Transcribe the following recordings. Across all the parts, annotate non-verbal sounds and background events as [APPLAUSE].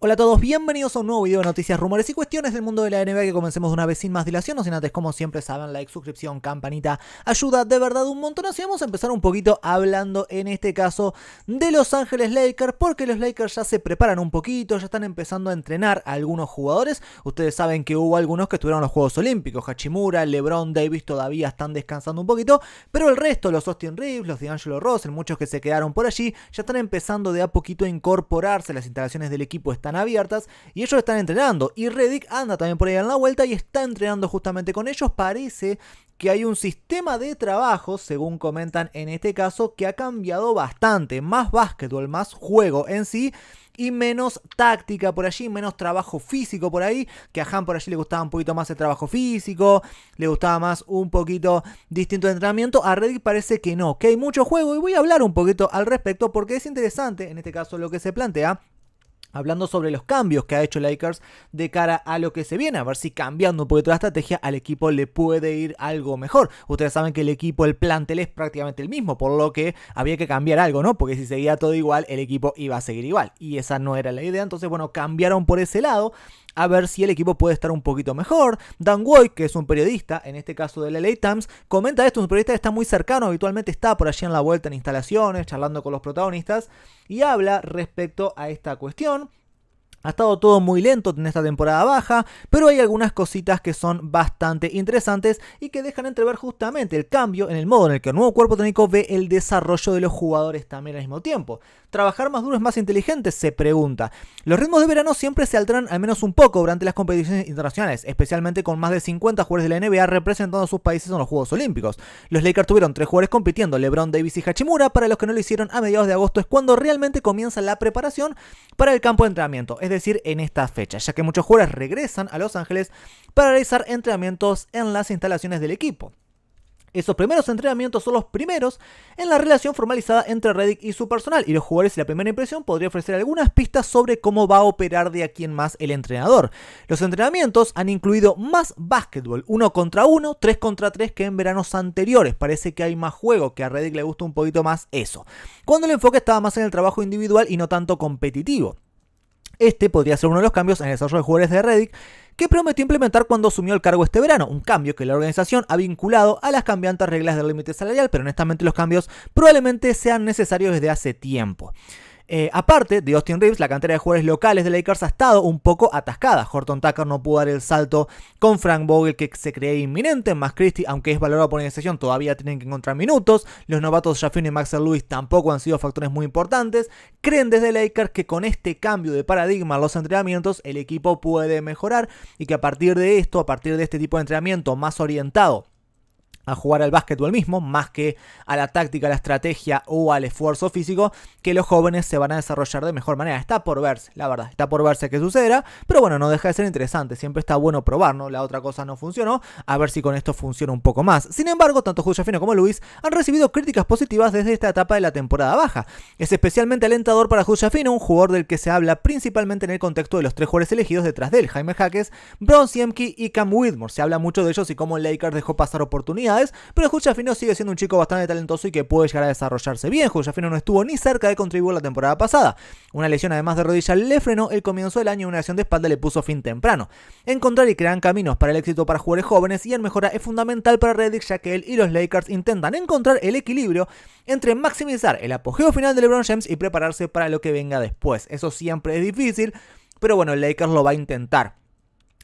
Hola a todos, bienvenidos a un nuevo video de noticias, rumores y cuestiones del mundo de la NBA que comencemos una vez sin más dilación, no sin antes como siempre saben, like, suscripción, campanita, ayuda de verdad un montón, así vamos a empezar un poquito hablando en este caso de Los Ángeles Lakers, porque los Lakers ya se preparan un poquito, ya están empezando a entrenar a algunos jugadores, ustedes saben que hubo algunos que estuvieron en los Juegos Olímpicos, Hachimura, LeBron, Davis todavía están descansando un poquito, pero el resto, los Austin Reeves, los D'Angelo Russell, muchos que se quedaron por allí, ya están empezando de a poquito a incorporarse, las instalaciones del equipo están abiertas y ellos están entrenando. Y Reddick anda también por ahí en la vuelta y está entrenando justamente con ellos. Parece que hay un sistema de trabajo, según comentan en este caso, que ha cambiado bastante. Más básquetbol, más juego en sí y menos táctica por allí, menos trabajo físico por ahí, que a Han por allí le gustaba un poquito más el trabajo físico, le gustaba más un poquito distinto de entrenamiento, a Reddick parece que no, que hay mucho juego y voy a hablar un poquito al respecto porque es interesante en este caso lo que se plantea hablando sobre los cambios que ha hecho Lakers de cara a lo que se viene, a ver si cambiando un poquito la estrategia al equipo le puede ir algo mejor. Ustedes saben que el equipo, el plantel es prácticamente el mismo, por lo que había que cambiar algo, ¿no? Porque si seguía todo igual, el equipo iba a seguir igual y esa no era la idea, entonces bueno, cambiaron por ese lado a ver si el equipo puede estar un poquito mejor. Dan White, que es un periodista, en este caso del LA Times, comenta esto, un periodista que está muy cercano, habitualmente está por allí en la vuelta en instalaciones, charlando con los protagonistas, y habla respecto a esta cuestión. Ha estado todo muy lento en esta temporada baja, pero hay algunas cositas que son bastante interesantes y que dejan entrever justamente el cambio en el modo en el que el nuevo cuerpo técnico ve el desarrollo de los jugadores también al mismo tiempo. ¿Trabajar más duro es más inteligente? Se pregunta. Los ritmos de verano siempre se alteran al menos un poco durante las competiciones internacionales, especialmente con más de 50 jugadores de la NBA representando a sus países en los Juegos Olímpicos. Los Lakers tuvieron tres jugadores compitiendo, LeBron, Davis y Hachimura. Para los que no lo hicieron a mediados de agosto es cuando realmente comienza la preparación para el campo de entrenamiento es decir, en esta fecha, ya que muchos jugadores regresan a Los Ángeles para realizar entrenamientos en las instalaciones del equipo. Esos primeros entrenamientos son los primeros en la relación formalizada entre Reddick y su personal, y los jugadores y la primera impresión podría ofrecer algunas pistas sobre cómo va a operar de aquí en más el entrenador. Los entrenamientos han incluido más básquetbol, uno contra uno, tres contra tres que en veranos anteriores. Parece que hay más juego, que a Reddick le gusta un poquito más eso. Cuando el enfoque estaba más en el trabajo individual y no tanto competitivo. Este podría ser uno de los cambios en el desarrollo de jugadores de Reddick que prometió implementar cuando asumió el cargo este verano, un cambio que la organización ha vinculado a las cambiantes reglas del límite salarial, pero honestamente los cambios probablemente sean necesarios desde hace tiempo. Eh, aparte de Austin Reeves, la cantera de jugadores locales de Lakers ha estado un poco atascada. Horton Tucker no pudo dar el salto con Frank Vogel que se cree inminente. Más Christie, aunque es valorado por sesión, todavía tienen que encontrar minutos. Los novatos Jaffin y Maxer Lewis tampoco han sido factores muy importantes. Creen desde Lakers que con este cambio de paradigma en los entrenamientos el equipo puede mejorar y que a partir de esto, a partir de este tipo de entrenamiento más orientado a jugar al básquetbol mismo, más que a la táctica, a la estrategia o al esfuerzo físico, que los jóvenes se van a desarrollar de mejor manera. Está por verse, la verdad, está por verse qué sucederá, pero bueno, no deja de ser interesante, siempre está bueno probar, ¿no? La otra cosa no funcionó, a ver si con esto funciona un poco más. Sin embargo, tanto Fino como Luis han recibido críticas positivas desde esta etapa de la temporada baja. Es especialmente alentador para Fino, un jugador del que se habla principalmente en el contexto de los tres jugadores elegidos detrás de él, Jaime Jaques, Bron y Cam Whitmore. Se habla mucho de ellos y cómo Lakers dejó pasar oportunidades pero pero Fino sigue siendo un chico bastante talentoso y que puede llegar a desarrollarse bien. Fino no estuvo ni cerca de contribuir la temporada pasada. Una lesión además de rodilla le frenó el comienzo del año y una lesión de espalda le puso fin temprano. Encontrar y crear caminos para el éxito para jugadores jóvenes y en mejora es fundamental para Reddick ya que él y los Lakers intentan encontrar el equilibrio entre maximizar el apogeo final de LeBron James y prepararse para lo que venga después. Eso siempre es difícil, pero bueno, el Lakers lo va a intentar.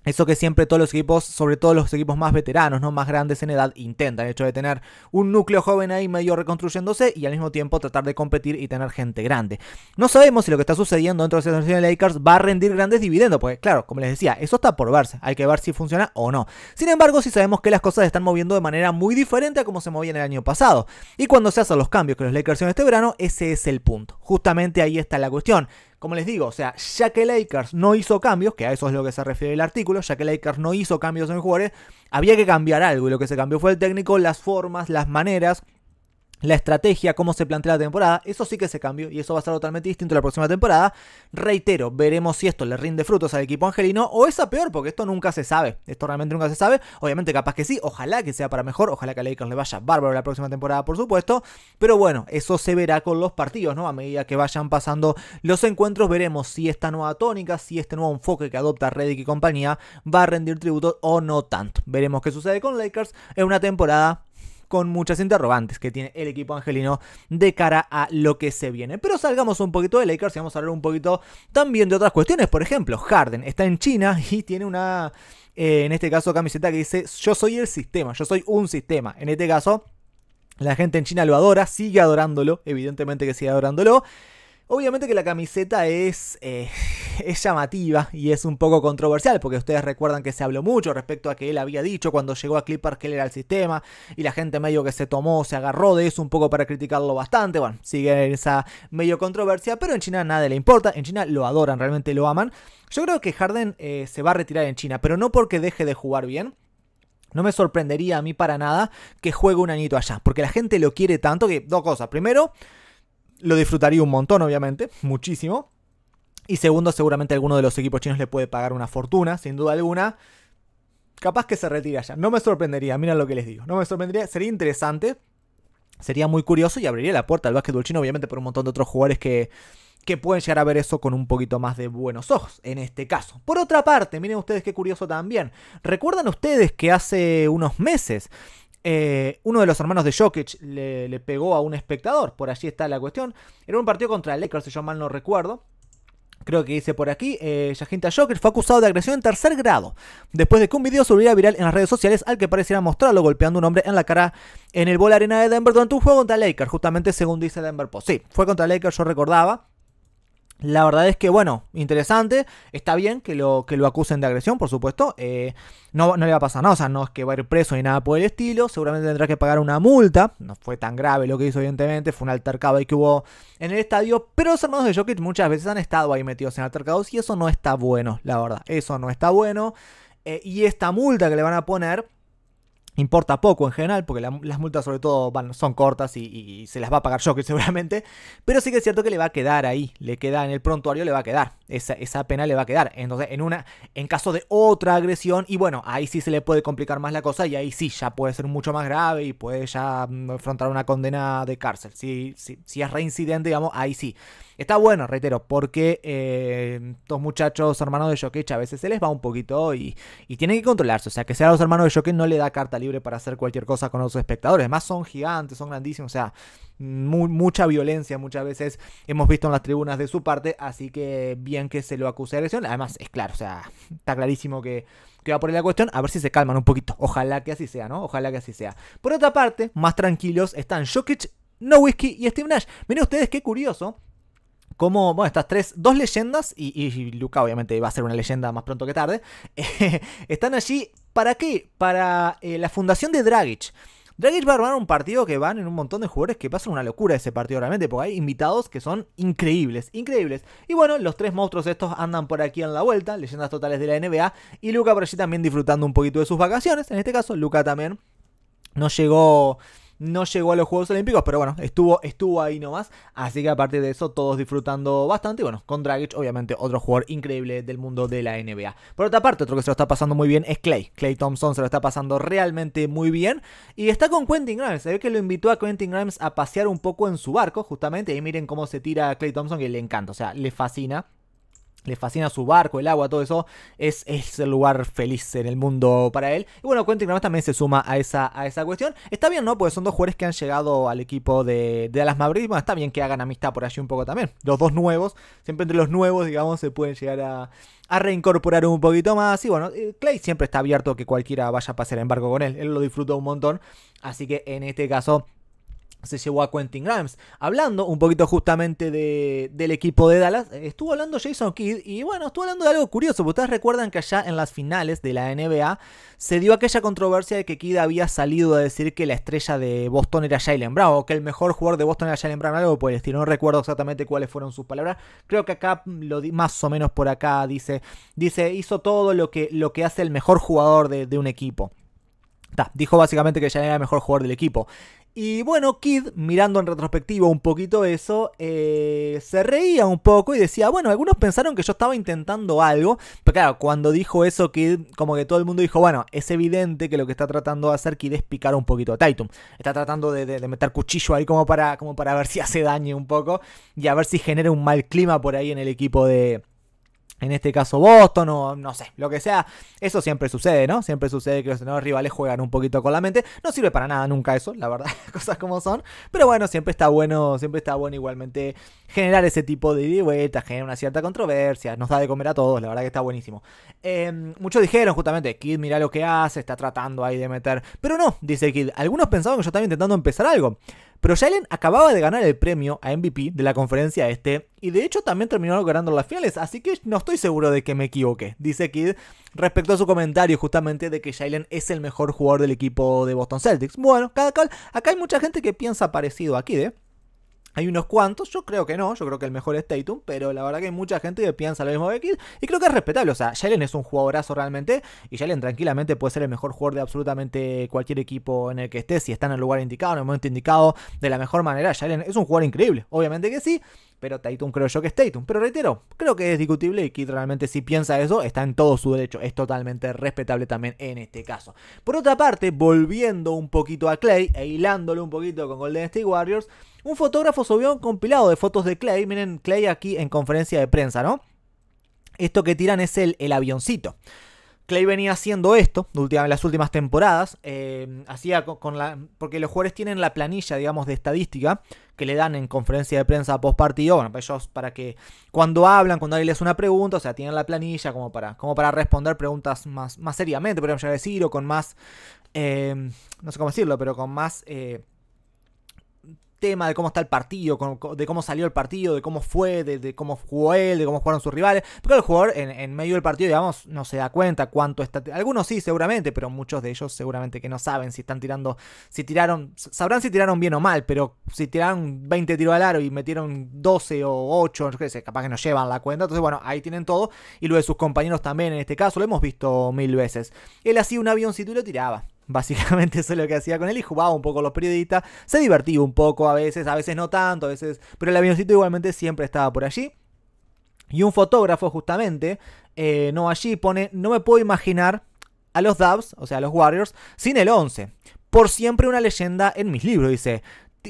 Eso que siempre todos los equipos, sobre todo los equipos más veteranos, ¿no? más grandes en edad, intentan. El hecho de tener un núcleo joven ahí medio reconstruyéndose y al mismo tiempo tratar de competir y tener gente grande. No sabemos si lo que está sucediendo dentro de la selección de Lakers va a rendir grandes dividendos, porque claro, como les decía, eso está por verse. Hay que ver si funciona o no. Sin embargo, sí sabemos que las cosas se están moviendo de manera muy diferente a como se movían el año pasado. Y cuando se hacen los cambios que los Lakers hicieron este verano, ese es el punto. Justamente ahí está la cuestión como les digo, o sea, ya que Lakers no hizo cambios, que a eso es lo que se refiere el artículo, ya que Lakers no hizo cambios en jugadores, había que cambiar algo y lo que se cambió fue el técnico, las formas, las maneras la estrategia, cómo se plantea la temporada, eso sí que se cambió y eso va a ser totalmente distinto la próxima temporada. Reitero, veremos si esto le rinde frutos al equipo angelino o es a peor, porque esto nunca se sabe. Esto realmente nunca se sabe. Obviamente, capaz que sí, ojalá que sea para mejor, ojalá que a Lakers le vaya bárbaro la próxima temporada, por supuesto. Pero bueno, eso se verá con los partidos, ¿no? A medida que vayan pasando los encuentros, veremos si esta nueva tónica, si este nuevo enfoque que adopta Reddick y compañía va a rendir tributo o no tanto. Veremos qué sucede con Lakers en una temporada con muchas interrogantes que tiene el equipo angelino de cara a lo que se viene. Pero salgamos un poquito de Lakers y vamos a hablar un poquito también de otras cuestiones. Por ejemplo, Harden está en China [LAUGHS] y tiene una, eh, en este caso, camiseta que dice yo soy el sistema, yo soy un sistema. En este caso, la gente en China lo adora, sigue adorándolo, evidentemente que sigue adorándolo. Obviamente que la camiseta es, eh, [LAUGHS] es llamativa y es un poco controversial, porque ustedes recuerdan que se habló mucho respecto a que él había dicho cuando llegó a Clippers que él era el sistema, y la gente medio que se tomó, se agarró de eso un poco para criticarlo bastante. Bueno, sigue esa medio controversia, pero en China nada le importa, en China lo adoran, realmente lo aman. Yo creo que Harden eh, se va a retirar en China, pero no porque deje de jugar bien, no me sorprendería a mí para nada que juegue un anito allá, porque la gente lo quiere tanto que dos cosas. Primero, lo disfrutaría un montón, obviamente, muchísimo. Y segundo, seguramente alguno de los equipos chinos le puede pagar una fortuna, sin duda alguna. Capaz que se retira ya. No me sorprendería, mira lo que les digo. No me sorprendería, sería interesante, sería muy curioso y abriría la puerta al básquetbol chino, obviamente, por un montón de otros jugadores que, que pueden llegar a ver eso con un poquito más de buenos ojos, en este caso. Por otra parte, miren ustedes qué curioso también. ¿Recuerdan ustedes que hace unos meses eh, uno de los hermanos de Jokic le, pegó a un espectador. Por allí está la cuestión. Era un partido contra Lakers, si yo mal no recuerdo. Creo que dice por aquí, eh, Jokic fue acusado de agresión en tercer grado, después de que un video se volviera viral en las redes sociales al que pareciera mostrarlo golpeando a un hombre en la cara en el bola arena de Denver durante un juego contra Lakers, justamente según dice Denver Post. Sí, fue contra Lakers, yo recordaba, la verdad es que, bueno, interesante. Está bien que lo, que lo acusen de agresión, por supuesto. Eh, no, le va a pasar nada. O sea, no es que va a ir preso ni nada por el estilo. Seguramente tendrá que pagar una multa. No fue tan grave lo que hizo, evidentemente. Fue un altercado ahí que hubo en el estadio. Pero los hermanos de Jokic muchas veces han estado ahí metidos en altercados. Y eso no está bueno, la verdad. Eso no está bueno. Eh, y esta multa que le van a poner importa poco en general, porque las multas sobre todo son cortas y, se las va a pagar Joker [LAUGHS] seguramente, pero sí que es cierto que le va a quedar ahí, le queda en el prontuario, le va a quedar, esa, pena le va a quedar. Entonces, en, una, en caso de otra agresión, y bueno, ahí sí se le puede complicar más la cosa y ahí sí ya puede ser mucho más grave y puede ya mm, afrontar una condena de cárcel. si, si es reincidente, digamos, ahí sí. Está bueno, reitero, porque eh, estos muchachos hermanos de Jokic a veces se les va un poquito y, tienen que controlarse. O sea, que sea los hermanos de Jokic no le da carta libre para hacer cualquier cosa con los espectadores. Además son gigantes, son grandísimos, o sea, mucha violencia muchas veces hemos visto en las tribunas de su parte, así que bien que se lo acuse de agresión. Además, es claro, o sea, está clarísimo que va por ahí la cuestión, a ver si se calman un poquito. Ojalá que así sea, ¿no? Ojalá que así sea. Por otra parte, más tranquilos están Jokic, No Whiskey y Steve Nash. Miren ustedes qué curioso como, bueno, estas tres, dos leyendas, y, y Luca obviamente va a ser una leyenda más pronto que tarde, [LAUGHS] están allí, ¿para qué? Para eh, la fundación de Dragic. Dragic va a armar un partido que van en un montón de jugadores que pasan una locura ese partido realmente, porque hay invitados que son increíbles, increíbles. Y bueno, los tres monstruos estos andan por aquí en la vuelta, leyendas totales de la NBA, y Luca por allí también disfrutando un poquito de sus vacaciones, en este caso Luca también no llegó no llegó a los Juegos Olímpicos, pero bueno, estuvo, estuvo ahí nomás. Así que aparte de eso, todos disfrutando bastante. Y bueno, con Dragic, obviamente, otro jugador increíble del mundo de la NBA. Por otra parte, otro que se lo está pasando muy bien es Clay. Clay Thompson se lo está pasando realmente muy bien. Y está con Quentin Grimes. Se ve que lo invitó a Quentin Grimes a pasear un poco en su barco, justamente. Y miren cómo se tira a Clay Thompson, que le encanta, o sea, le fascina le fascina su barco, el agua, todo eso, es, el lugar feliz en el mundo para él. Y bueno, Quentin también se suma a esa, a esa cuestión. Está bien, ¿no? Porque son dos jugadores que han llegado al equipo de, de Dallas Mavericks. está bien que hagan amistad por allí un poco también. Los dos nuevos, siempre entre los nuevos, digamos, se pueden llegar a, a reincorporar un poquito más. Y bueno, eh, Clay siempre está abierto a que cualquiera vaya a pasar en barco con él. Él lo disfruta un montón. Así que en este caso se llevó a Quentin Grimes. Hablando un poquito justamente del equipo de Dallas, eh, estuvo hablando Jason Kidd y bueno, estuvo hablando de algo curioso, porque ustedes recuerdan que allá en las finales de la NBA se dio aquella controversia de que Kidd había salido a decir que la estrella de Boston era Jalen Brown, o que el mejor jugador de Boston era Jalen Brown, algo por el estilo, no recuerdo exactamente cuáles fueron sus palabras, creo que acá, lo di, más o menos por acá, dice, dice hizo todo lo que, lo que hace el mejor jugador de, un equipo. dijo básicamente que Jalen era el mejor jugador del equipo. Y bueno, Kid, mirando en retrospectiva un poquito eso, eh, se reía un poco y decía, bueno, algunos pensaron que yo estaba intentando algo, pero claro, cuando dijo eso Kid, como que todo el mundo dijo, bueno, es evidente que lo que está tratando de hacer Kid es picar un poquito a Titan. Está tratando de, meter cuchillo ahí como para, como para ver si hace daño un poco y a ver si genera un mal clima por ahí en el equipo de, en este caso Boston o no sé, lo que sea, eso siempre sucede, ¿no? Siempre sucede que los nuevos rivales juegan un poquito con la mente, no sirve para nada nunca eso, la verdad, [LAUGHS] cosas como son, pero bueno, siempre está bueno, siempre está bueno igualmente generar ese tipo de ida generar una cierta controversia, nos da de comer a todos, la verdad que está buenísimo. Em, muchos dijeron justamente, Kid mira lo que hace, está tratando ahí de meter, pero no, dice Kid, algunos pensaban que yo estaba intentando empezar algo, pero Jalen acababa de ganar el premio a MVP de la conferencia este y de hecho también terminó ganando las finales, así que no estoy seguro de que me equivoque, dice Kid respecto a su comentario justamente de que Jalen es el mejor jugador del equipo de Boston Celtics. Bueno, cada cual, acá hay mucha gente que piensa parecido a Kid, ¿eh? Hay unos cuantos, yo creo que no, yo creo que el mejor es Tatum, pero la verdad que hay mucha gente que piensa lo mismo de Kidd y creo que es respetable. O sea, Jalen es un jugadorazo realmente y Jalen tranquilamente puede ser el mejor jugador de absolutamente cualquier equipo en el que esté, si está en el lugar indicado, en el momento indicado, de la mejor manera. Jalen es un jugador increíble, obviamente que sí, pero Tatum creo yo que es Tatum. Pero reitero, creo que es discutible y Kid realmente si piensa eso está en todo su derecho. Es totalmente respetable también en este caso. Por otra parte, volviendo un poquito a Clay e hilándolo un poquito con Golden State Warriors, un fotógrafo subió un compilado de fotos de Clay. Miren, Clay aquí en conferencia de prensa, ¿no? Esto que tiran es el, avioncito. Clay venía haciendo esto en las últimas temporadas. Eh, hacía con, la, porque los jugadores tienen la planilla, digamos, de estadística que le dan en conferencia de prensa post partido. Bueno, para pues ellos, para que cuando hablan, cuando alguien les hace una pregunta, o sea, tienen la planilla como para, como para responder preguntas más, más seriamente, podríamos decir, o con más, eh, no sé cómo decirlo, pero con más eh, tema de cómo está el partido, de cómo salió el partido, de cómo fue, de, cómo jugó él, de cómo jugaron sus rivales. Pero el jugador en, medio del partido, digamos, no se da cuenta cuánto está. Algunos sí, seguramente, pero muchos de ellos seguramente que no saben si están tirando, si tiraron, sabrán si tiraron bien o mal, pero si tiraron 20 tiros al aro y metieron 12 o 8, no sé, capaz que no llevan la cuenta. Entonces, bueno, ahí tienen todo. Y lo de sus compañeros también, en este caso, lo hemos visto mil veces. Él hacía un si y lo tiraba. Básicamente [LAUGHS] eso es lo que hacía con él y jugaba un poco los periodistas. Se divertía un poco a veces, a veces no tanto, a veces. Pero el avioncito igualmente siempre estaba por allí. Y un fotógrafo, justamente, eh, no allí pone: No me puedo imaginar a los Dubs, o sea, a los Warriors, sin el 11. Por siempre una leyenda en mis libros, dice.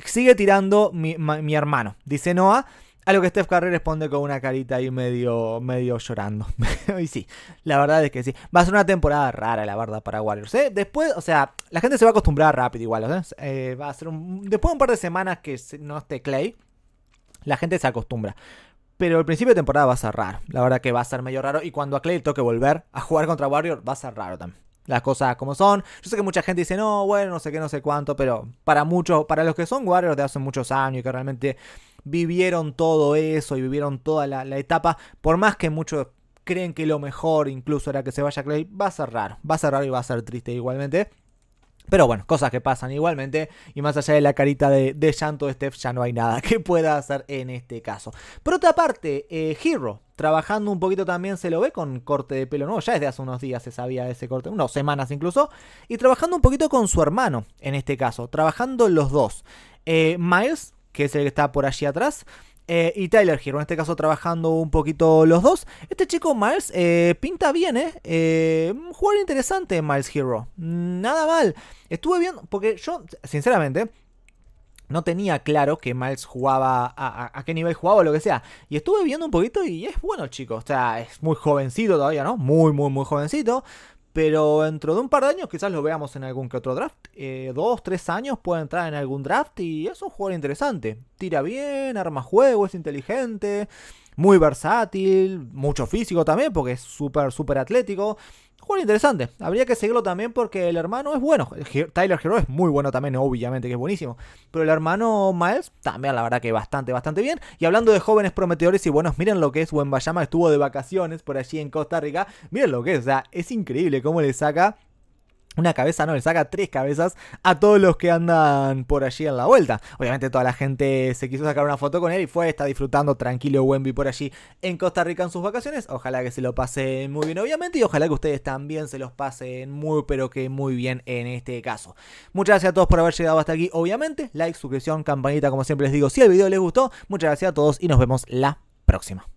Sigue tirando mi, mi hermano, dice Noah. A lo que Steph Curry responde con una carita ahí medio, medio llorando. [LAUGHS] y sí, la verdad es que sí. Va a ser una temporada rara, la verdad, para Warriors. ¿eh? Después, o sea, la gente se va a acostumbrar rápido igual. ¿eh? Eh, va a ser un, después de un par de semanas que no esté Clay, la gente se acostumbra. Pero el principio de temporada va a ser raro. La verdad que va a ser medio raro. Y cuando a Clay toque volver a jugar contra Warriors, va a ser raro también las cosas como son. Yo sé que mucha gente dice, no, bueno, no sé qué, no sé cuánto, pero para muchos, para los que son Warriors de hace muchos años y que realmente vivieron todo eso y vivieron toda la, etapa, por más que muchos creen que lo mejor incluso era que se vaya Clay, va a ser raro, va a ser raro y va a ser triste igualmente. Pero bueno, cosas que pasan igualmente. Y más allá de la carita de, llanto de Steph, ya no hay nada que pueda hacer en este caso. Por otra parte, eh, Hero, trabajando un poquito también se lo ve con corte de pelo nuevo, ya desde hace unos días se sabía de ese corte, unas semanas incluso, y trabajando un poquito con su hermano, en este caso, trabajando los dos. Eh, Miles, que es el que está por allí atrás, eh, y Tyler Hero, en este caso trabajando un poquito los dos. Este chico Miles eh, pinta bien, ¿eh? ¿eh? Un jugador interesante, Miles Hero. Nada mal. Estuve viendo porque yo, sinceramente, no tenía claro que Miles jugaba, a, a, qué nivel jugaba o lo que sea. Y estuve viendo un poquito y es bueno, chicos. O sea, es muy jovencito todavía, ¿no? Muy, muy, muy jovencito. Pero dentro de un par de años quizás lo veamos en algún que otro draft. Eh, dos, tres años puede entrar en algún draft y es un jugador interesante. Tira bien, arma juego, es inteligente, muy versátil, mucho físico también porque es súper, súper atlético juego interesante. Habría que seguirlo también porque el hermano es bueno. Tyler Hero es muy bueno también, obviamente, que es buenísimo. Pero el hermano Miles también, la verdad, que bastante, bastante bien. Y hablando de jóvenes prometedores y buenos, miren lo que es Bayama Estuvo de vacaciones por allí en Costa Rica. Miren lo que es, o sea, es increíble cómo le saca una cabeza no, le saca tres cabezas a todos los que andan por allí en la vuelta. Obviamente toda la gente se quiso sacar una foto con él y fue, está disfrutando tranquilo Wemby por allí en Costa Rica en sus vacaciones. Ojalá que se lo pasen muy bien, obviamente, y ojalá que ustedes también se los pasen muy, pero que muy bien en este caso. Muchas gracias a todos por haber llegado hasta aquí, obviamente. Like, suscripción, campanita, como siempre les digo, si el video les gustó. Muchas gracias a todos y nos vemos la próxima.